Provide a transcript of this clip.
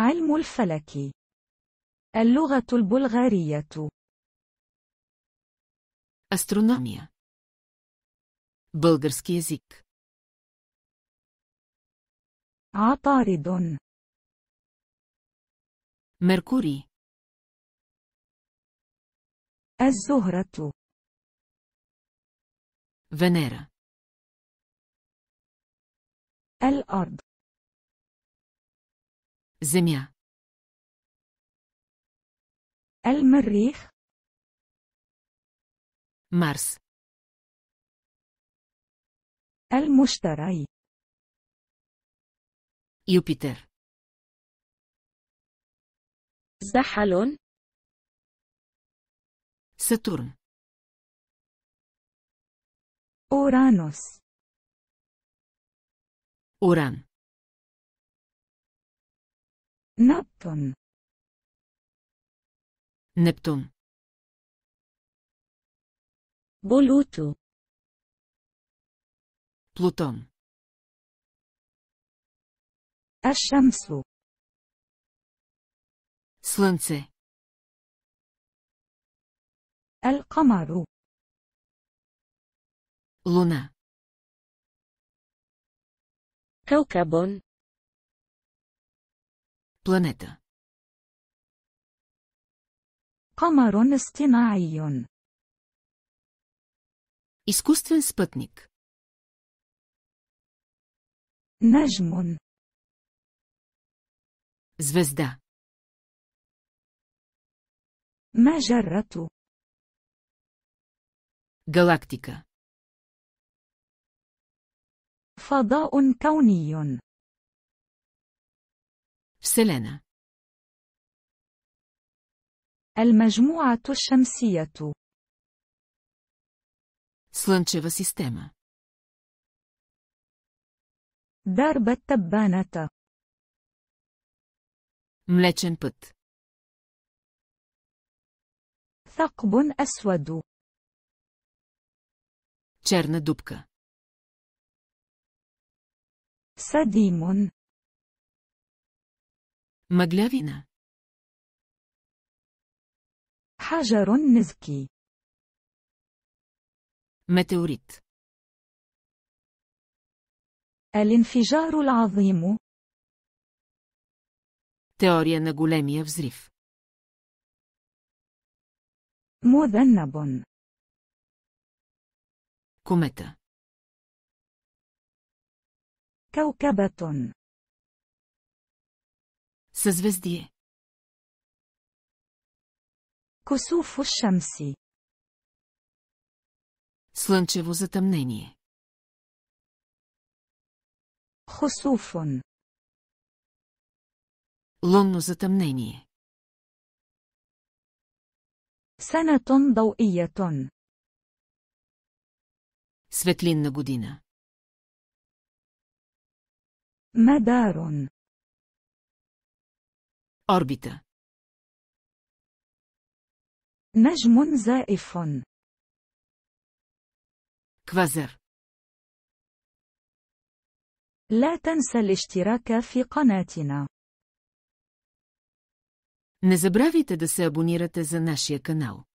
علم الفلك اللغة البلغارية أسترونوميا بلغارسكي يزيك عطارد مركوري الزهرة فنيرا الأرض Земя. المريخ مارس المشتري يوبيتر زحل ساتورن أورانوس أوران نبتون نبتون بولوتو بلوتون الشمس Слънце. القمر. Луна. كوكب. планета. قمر اصطناعي Изкуствен спътник. نجم Звезда. مجرة Галактика. فضاء كوني Вселена. Елмежмуато الشمسية. Слънчева система. درب التبانة. Млечен път. ثقب أسود. Черна дупка. Садимон. مجلافينا حجر نزكي متوريت الانفجار العظيم تيوريا на فزريف مذنب комета كوكبة Съзвездие. Косуфу шамси. Слънчево затъмнение. Хосуфон Лунно затъмнение. Санатон ятон. Светлинна година. Мадарон орбита. Нажмун за ефон. Квазер. Ла танса лиштирака фи канатина. Не забравяйте да се абонирате за нашия канал.